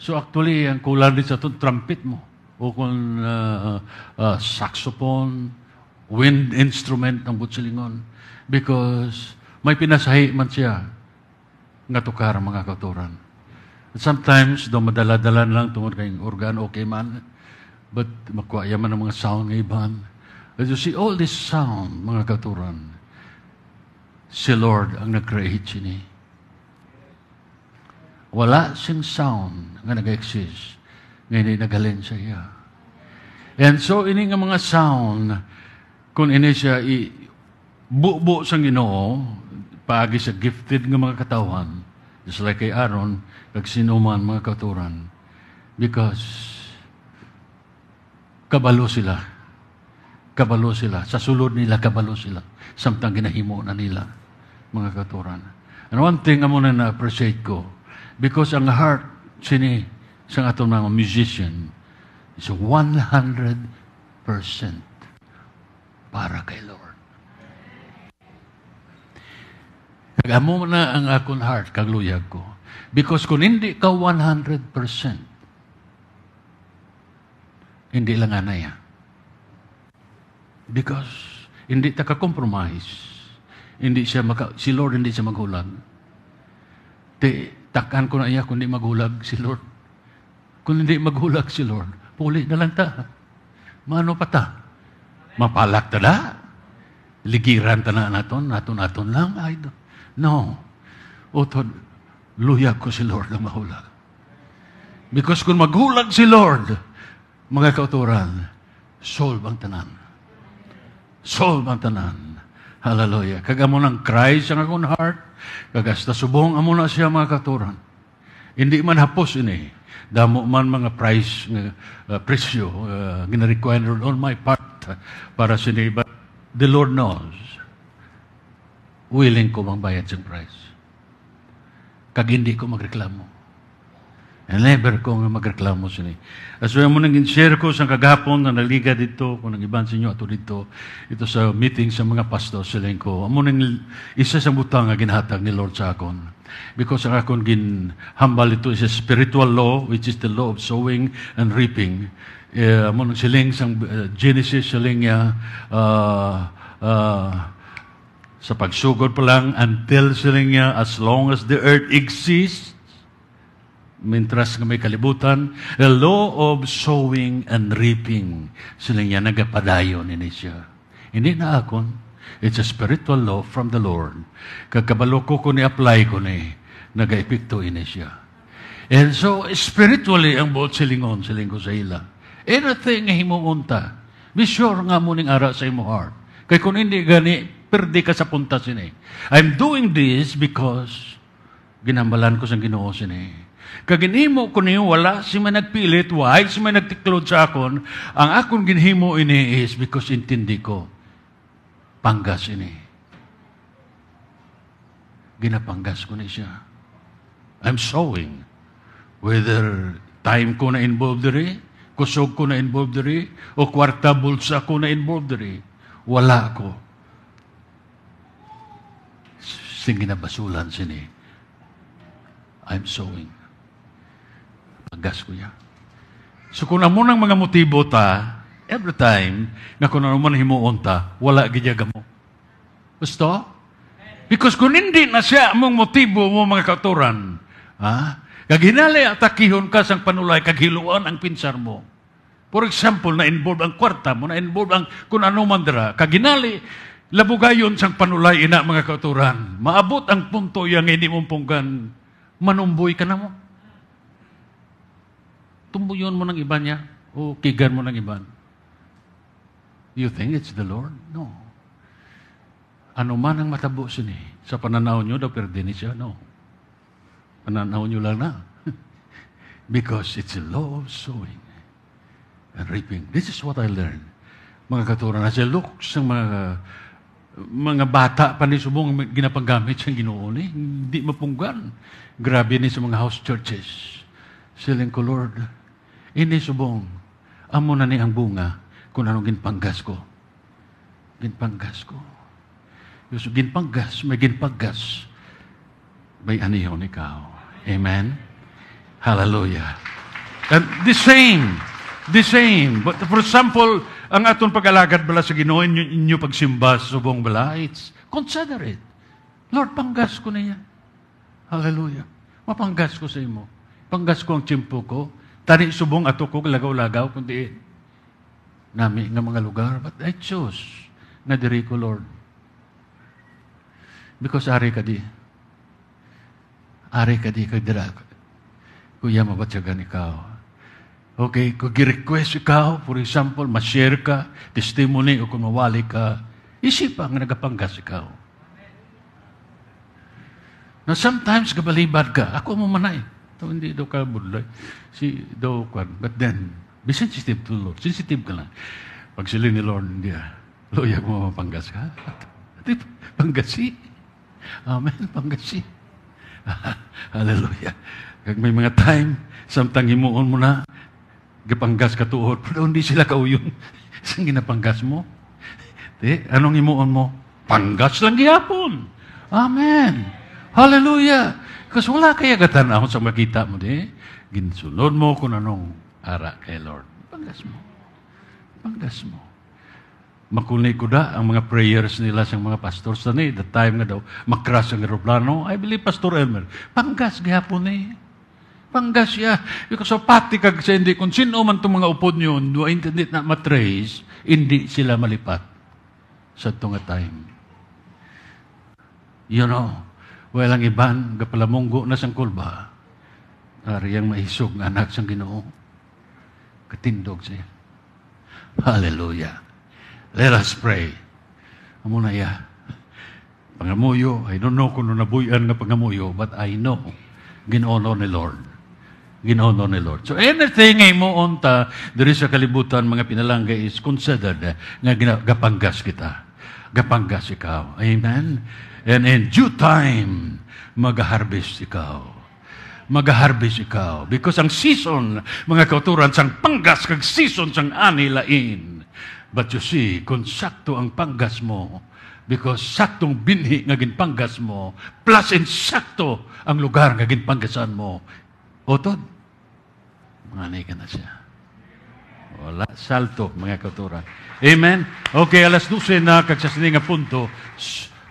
So actually, ang kulang din sa itong trumpet mo, o kung uh, uh, saxophone, wind instrument ng butselingon, because may pinasahi man siya ng tukar mga katuran. Sometimes, do madala-dala lang tungod kay organ okay man, But makuha man ang mga sound ng iban. As you see, all this sound, mga katuran, si Lord ang nag-create sini. Wala sing sound nga nag-exist nga hindi nagalin sa iya. And so, ini nga mga sound, kung ini siya i-bubo sa ginoo, paagi sa gifted nga mga katawan, just like kay Aaron, kag sinuman mga katuran, because Kabalo sila. Kabalo sila. Sa sulod nila, kabalo sila. Samtang ginahimo na nila, mga katuran. And one thing amo na na-appreciate ko, because ang heart, sini, sa atong mga musician, is 100% para kay Lord. Kag amo na ang akong heart, kagluyag ko. Because kung hindi ka 100%, hindi lang anaya. Because hindi taka-compromise. Hindi siya maka, si Lord hindi siya maghulag. Te, takan ko na iya kung hindi maghulag si Lord. Kung hindi maghulag si Lord, puli na lang ta. Mano pa ta? Mapalak ta da? Ligiran ta na naton, naton, naton lang? I don't. No. Otod, luya ko si Lord na mahulag. Because kung maghulag si Lord, mga kauturan, solve ang tanan. Solve ang tanan. Hallelujah. Kagamo ng Christ ang akong heart. Kagasta subong amo na siya mga katuran. Hindi man hapos ini. Damo man mga price, uh, presyo, uh, on my part uh, para sini. But the Lord knows, willing ko mang bayad sa price. Kag hindi ko magreklamo never ko nga magreklamo sini. Aso yung munang in-share ko sa kagapon na naliga dito, kung nang iban sa inyo ato dito, ito sa meeting sa mga pastor siling ko, ang nang isa sa butang nga ginhatag ni Lord sa akon. Because ang akon gin humble ito is a spiritual law, which is the law of sowing and reaping. Uh, nang siling sa eh, Genesis siling niya, uh, uh, sa pagsugod pa lang until siling niya, as long as the earth exists, Mientras nga may kalibutan, the law of sowing and reaping. Sila niya nagapadayon ini siya. Hindi na akon. It's a spiritual law from the Lord. Kagkabalo ko ko ni-apply ko ni, nagaipikto ini siya. And so, spiritually, ang buot silingon, siling ko sa ila. Anything nga himuunta, be sure nga mo ning ara sa imo heart. Kay kung hindi gani, perdi ka sa punta sini. I'm doing this because ginambalan ko sa ginoo sini. Kag ginhimo ko niyo wala si man nagpilit, why si man nagtiklod sa akon, ang akon ginhimo ini is because intindi ko panggas ini. Ginapanggas ko ni siya. I'm sowing. Whether time ko na involved diri, kusog ko na involved diri, o kwarta bulsa ko na involved diri, wala ko. Sing ginabasulan sini. I'm sowing. Agas ko ya. So kung amo ng mga motibo ta, every time na kung ano himuon ta, wala gidyaga mo. Gusto? Because kung hindi na siya among motibo mo mga katuran, ha? Kaginali at takihon ka sang panulay, kaghiluan ang pinsar mo. For example, na-involve ang kwarta mo, na-involve ang kung ano man dira. Kaginali, labugayon sang panulay ina mga katuran. Maabot ang punto yang hindi mong punggan, manumboy ka na mo tumbuyon mo ng iba niya o kigan mo ng iba. You think it's the Lord? No. Ano man ang matabo sini, eh. sa pananaw niyo daw pwede ni siya, no. Pananaw niyo lang na. <laughs> Because it's a law of sowing and reaping. This is what I learned. Mga katuran na siya, look sa mga mga bata pa ni subong ginapanggamit siyang ginoon eh. Hindi mapunggan. Grabe ni sa mga house churches. Siling ko, Lord, Ini subong, amo na ni ang bunga kung anong ginpanggas ko. Ginpanggas ko. Yung ginpanggas, may ginpanggas. May aniyon ikaw. Amen? Hallelujah. And the same, the same. But for example, ang aton pagalagad bala sa Ginoo inyo, inyo pagsimba sa subong bala, it's consider it. Lord, panggas ko niya. Hallelujah. Mapanggas ko sa imo. Panggas ko ang tiyempo ko. Tani subong ato kog lagaw-lagaw, kundi nami nga mga lugar. But I chose nga diri ko, Lord. Because ari ka di. Ari ka di, kag dira. Kuya, mabatsagan ikaw. Okay, kung gi-request ikaw, for example, ma-share ka, testimony, o kung mawali ka, isipa nga nagapanggas ikaw. Amen. Now, sometimes, kabaliban ka. Ako mo manay. Ito, hindi daw ka budlay. Si daw kwan. But then, be sensitive to Lord. Sensitive ka lang. Pag sila ni Lord, hindi ah. Loya mo panggas ka. <laughs> Di, panggasi. Amen, panggasi. <laughs> Hallelujah. Kag may mga time, samtang himuon mo na, gapanggas ka tuod, <laughs> pero hindi sila kauyon. Saan ginapanggas mo? Di, anong himuon mo? Panggas lang gihapon. Amen. Hallelujah. Kasi wala kay agatan ako sa makita mo di. Ginsulod mo kung anong ara kay Lord. Pagdas mo. Pagdas mo. Makunay ko da ang mga prayers nila sa mga pastors na ni, the time nga daw, makras ang aeroplano. I believe Pastor Elmer, panggas po ni. Panggas siya. Because of pati kag sa hindi, kung sino man itong mga upod nyo, no, intendit na matrace, hindi sila malipat sa itong time. You know, Walang iban, gapalamunggo na sang kulba. Ariyang maisog nga anak sang ginoo. Katindog siya. Hallelujah. Let us pray. Amo na iya. Pangamuyo, I don't know kung nabuyan nga pangamuyo, but I know ginono ni Lord. Ginono ni Lord. So anything ay mo onta, diri sa kalibutan, mga pinalangga is considered nga gapanggas kita. Gapanggas ikaw. Amen? And in due time, mag-harvest ikaw. Mag-harvest ikaw. Because ang season, mga kauturan, sang panggas, kag season sang ani lain. But you see, kung sakto ang panggas mo, because saktong binhi nga ginpanggas mo, plus insakto ang lugar nga ginpanggasan mo, otod, manay ka na siya. Wala, salto, mga kauturan. Amen? Okay, alas 12 na, kagsasini nga punto.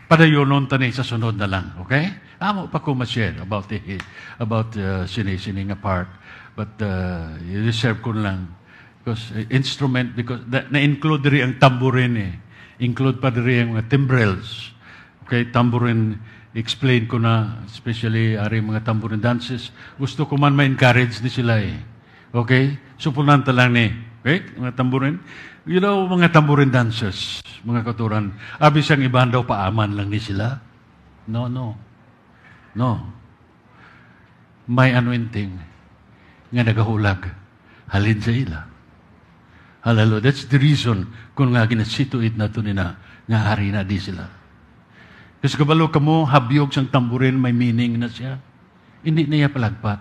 Padayunon tani sa sunod na lang. Okay? Amo pa ko ma-share about the, about the uh, sinisining apart. But uh, reserve ko lang. Because uh, instrument, because na-include rin ang tamburin eh. Include pa rin ang mga timbrels. Okay? Tamburin, explain ko na, especially ari mga tamburin dances. Gusto ko man ma-encourage ni sila eh. Okay? Supunan lang ni. Eh. Okay? Mga tamburin. You know, mga tambourine dancers, mga katuran, abis ang ibahan daw paaman lang ni sila. No, no. No. May anointing nga nagahulag halin sa ila. Hallelujah. That's the reason kung nga ginasituit na ito nina nga hari na di sila. Kasi kabalo ka mo, habyog sang tamburin, may meaning na siya. Hindi niya palagpat.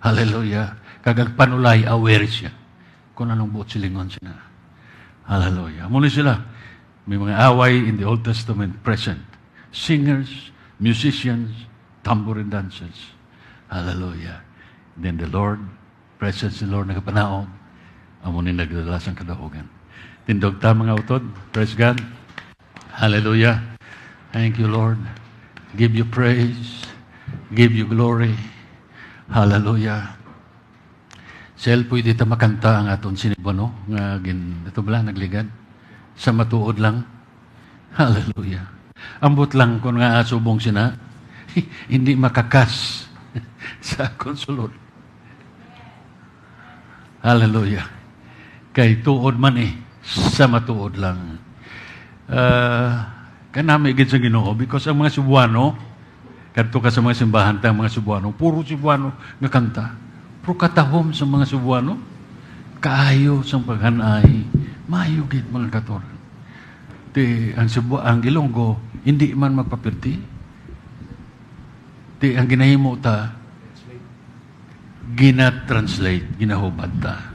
Hallelujah. Kagagpanulay, aware siya kung anong buot silingon siya Hallelujah. Muli sila. May mga away in the Old Testament present. Singers, musicians, tambourine dancers. Hallelujah. Then the Lord, presence ni Lord nagpanaon, amo ni nagdadalas ang kadahogan. Tindog ta mga utod. Praise God. Hallelujah. Thank you, Lord. Give you praise. Give you glory. Hallelujah. Sel, pwede ta makanta ang aton sinibano nga gin ito bala nagligad sa matuod lang. <laughs> Hallelujah. Ambot lang kon nga asubong sina <laughs> hindi makakas <laughs> sa konsulod. Hallelujah. Kay tuod man eh sa matuod lang. Uh, kanami gid sa Ginoo because ang mga Cebuano kadto ka sa mga simbahan ta mga Cebuano puro Cebuano nga kanta prokatahom sa mga Cebuano, kaayo sa paghanay, mayo gid mga katuran. Ti ang Cebu ang Ilonggo hindi man magpapirti. Ti ang ginahimo ta ginatranslate, ginahubad ta.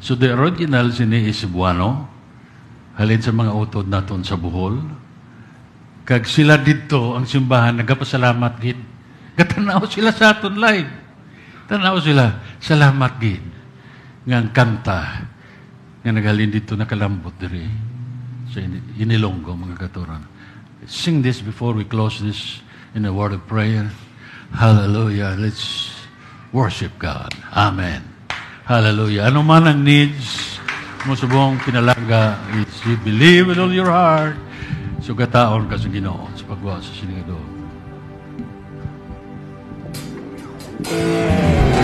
So the original sini is Cebuano, halin sa mga utod naton sa Bohol. Kag sila dito ang simbahan nagapasalamat gid. Gatanaw sila sa aton live. Tanaw sila, salamat gid nga kanta nga nagalin dito nakalambot diri sa so, inilonggo mga katuran. Sing this before we close this in a word of prayer. Hallelujah. Let's worship God. Amen. Hallelujah. Ano man ang needs mo sa buong pinalaga is you believe with all your heart. Sugataon so, ka sa Ginoo sa pagwa sa sinigadong. Música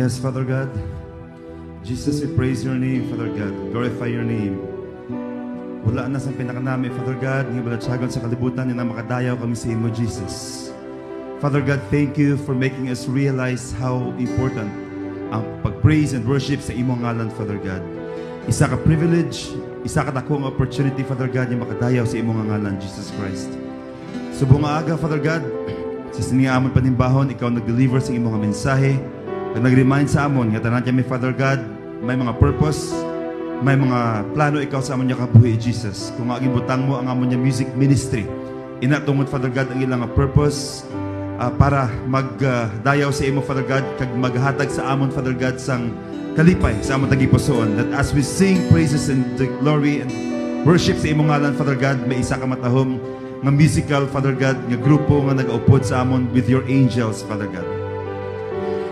Yes, Father God. Jesus, we praise your name, Father God. Glorify your name. Wala na sa pinakanami, Father God, ng balatsagon sa kalibutan na makadayaw kami sa imo, Jesus. Father God, thank you for making us realize how important ang pag-praise and worship sa imong ngalan, Father God. Isa ka privilege, isa ka dakong opportunity, Father God, yung makadayaw sa imong ngalan, Jesus Christ. Subong so, Father God, sa siniamon panimbahon, ikaw nag-deliver sa imong mensahe, mensahe, kung nag-remind sa amon, nga tanan kami, Father God, may mga purpose, may mga plano ikaw sa amon niya kabuhi, Jesus. Kung aging butang mo ang amon niya music ministry, inatungod, Father God, ang ilang purpose uh, para magdayaw uh, sa imo, Father God, kag maghatag sa amon, Father God, sang kalipay sa amon tagipusoon. That as we sing praises and the glory and worship sa imong ngalan, Father God, may isa ka matahom nga musical, Father God, nga grupo nga nagaupod sa amon with your angels, Father God.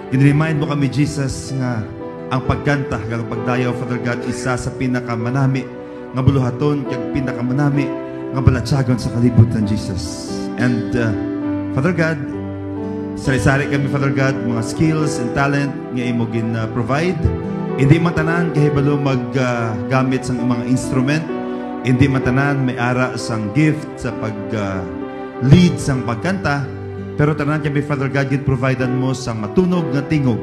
Ginremind mo kami, Jesus, nga ang pagganta kag pagdayaw, Father God, isa sa pinakamanami ng buluhaton kag pinakamanami nga balatsagon sa kalibutan, Jesus. And uh, Father God, sari-sari kami, Father God, mga skills and talent nga imo gin-provide. Hindi man tanan kahibalo maggamit uh, sa mga instrument. Hindi man tanan may ara sang gift sa pag uh, lead sang pagkanta pero tanan kami, Father God, yun providean mo sa matunog na tingog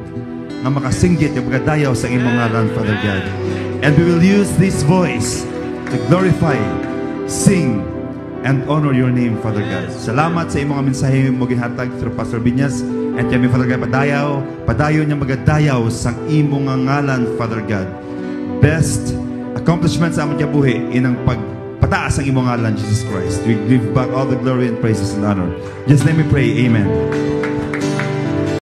nga makasinggit yung magadayaw sa imong ngalan, Father God. And we will use this voice to glorify, sing, and honor your name, Father God. Salamat sa imong mensahe mo gihatag through Pastor Binyas and kami, Father God, padayaw, padayon niya magadayaw sa imong ngalan, Father God. Best accomplishments sa among buhi inang pag Pataas ang imong ngalan, Jesus Christ. We give back all the glory and praises and honor. Just let me pray. Amen.